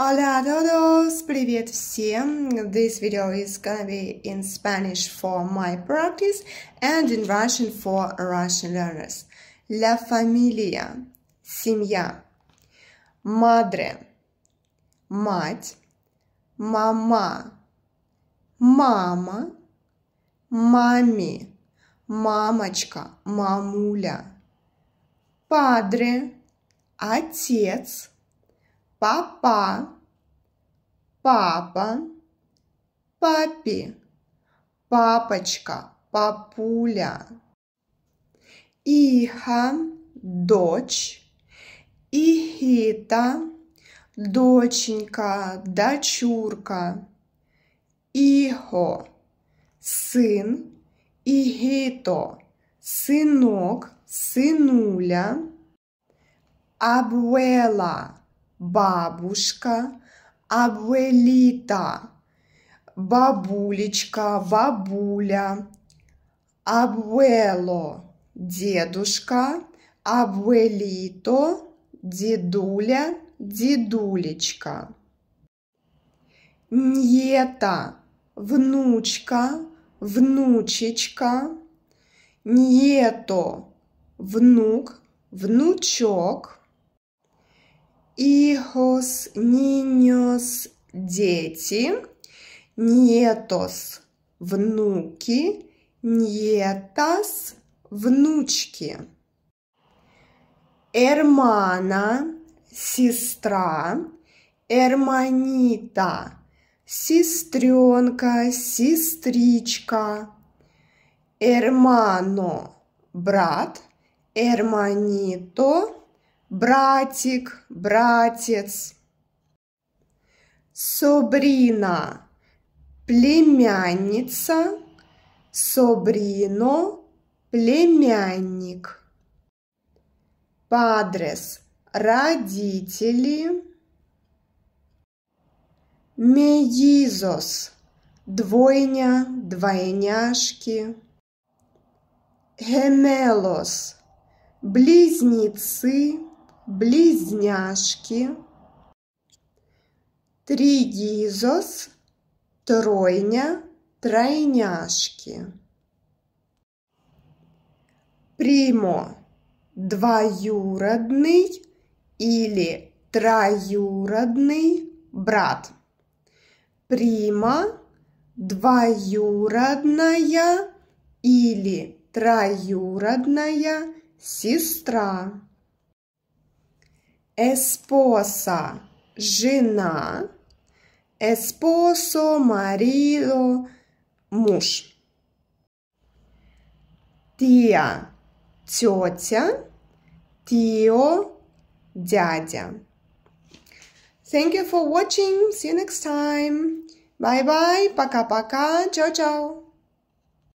Hola a todos! Привет всем! This video is gonna be in Spanish for my practice and in Russian for Russian learners. La familia – семья. Madre – мать. Мама – мама. Мами – мамочка, мамуля. Падре – отец папа, папа, папи, папочка, папуля. Иха, дочь, Ихита, доченька, дочурка. Ихо, сын, Игито, сынок, сынуля. Абуэла, бабушка, абуэлита, бабулечка, бабуля, абуэло, дедушка, абуэлито, дедуля, дедулечка. Ньета, внучка, внучечка. Ньето, внук, внучок – hijos, niños, дети, nietos, внуки, nietas, внучки. Hermana, сестра, hermanita, сестренка, сестричка. Hermano, брат, hermanito, братик, братец. Собрина, племянница, собрино, племянник. Падрес, родители. Меизос, двойня, двойняшки. Гемелос, близнецы, близняшки, тригізос, тройня, тройняшки. Примо двоюродный или троюродный брат. Прима двоюродная или троюродная сестра. esposa, жена, esposo, marido, муж. Тия – тетя, тио – дядя. Thank you for watching. See you next time. Bye bye. Пока-пока. Чао-чао.